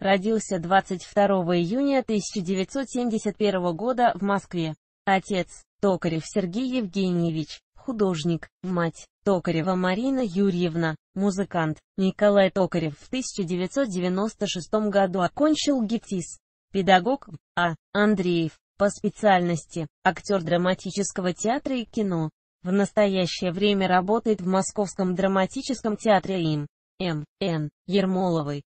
Родился 22 июня 1971 года в Москве. Отец – Токарев Сергей Евгеньевич, художник, мать – Токарева Марина Юрьевна, музыкант. Николай Токарев в 1996 году окончил ГИТИС. Педагог А. Андреев, по специальности, актер драматического театра и кино. В настоящее время работает в Московском драматическом театре им. М. Н. Ермоловой.